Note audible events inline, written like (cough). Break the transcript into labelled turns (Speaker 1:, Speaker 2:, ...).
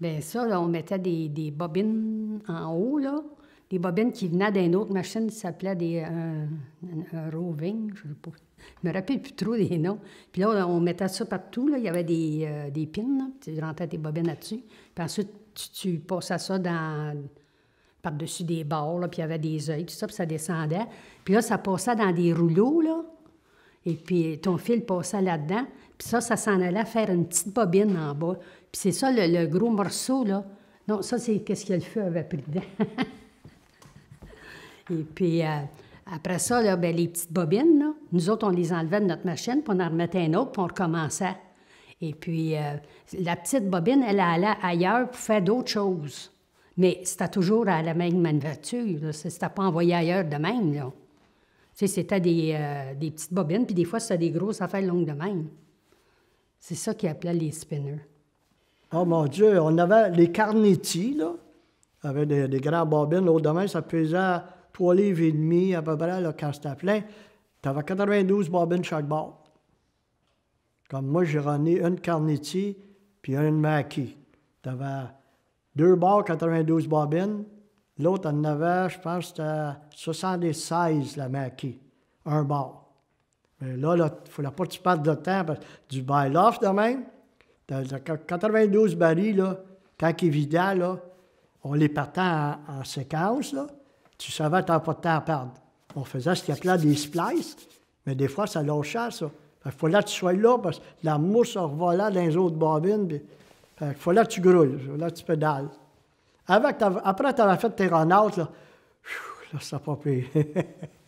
Speaker 1: Bien, ça, on mettait des, bobines en haut, Des bobines qui venaient d'une autre machine qui s'appelait des, un, roving, je ne me rappelle plus trop des noms. Puis là, on mettait ça partout, là. Il y avait des, euh, des pins, Tu rentrais tes bobines là-dessus. Puis ensuite, tu, passais ça dans par-dessus des bords, puis il y avait des œils, tout ça, puis ça descendait. Puis là, ça passait dans des rouleaux, là. Et puis ton fil passait là-dedans. Puis ça, ça s'en allait faire une petite bobine en bas. Puis c'est ça, le, gros morceau, là. Non, ça, c'est qu'est-ce que le feu avait (laughs) Et puis euh, après ça, ben, les petites bobines, nous autres, on les enlevait de notre machine, puis on en remettait une autre, puis on recommençait. Et puis euh, la petite bobine, elle allait ailleurs pour faire d'autres choses. Mais c'était toujours à la même manufacture. C'était pas envoyé ailleurs de même, là c'était des, euh, des, petites bobines, puis des fois, c'était des grosses affaires longues de même. C'est ça qu'ils appelaient
Speaker 2: les spinners. Oh mon Dieu, on avait les carnetti, là, avec des, des grandes bobines. L'autre demain, ça pesait 3 livres et demi à peu près, là, quand c'était plein. Tu avais 92 bobines chaque bord. Comme moi, j'ai ramené une carnetti puis une maquis. Tu avais deux bords, 92 bobines, L'autre en avait, je pense, c'était 76, la maquille, un bar. Mais là, il ne fallait pas que tu perdes de temps, parce que du bail-off de même, 92 barils, là, quand il là, on les partait en, séquence, tu savais que tu pas de temps à perdre. On faisait ce qu'il appelait des splices, mais des fois, ça lâchait, ça. il fallait que tu sois là, parce que la mousse là, dans les autres bobines. il fallait que tu grouilles, il que tu pédales après, tu avais fait tes renards, là, ça n'a pas pire. (laughs)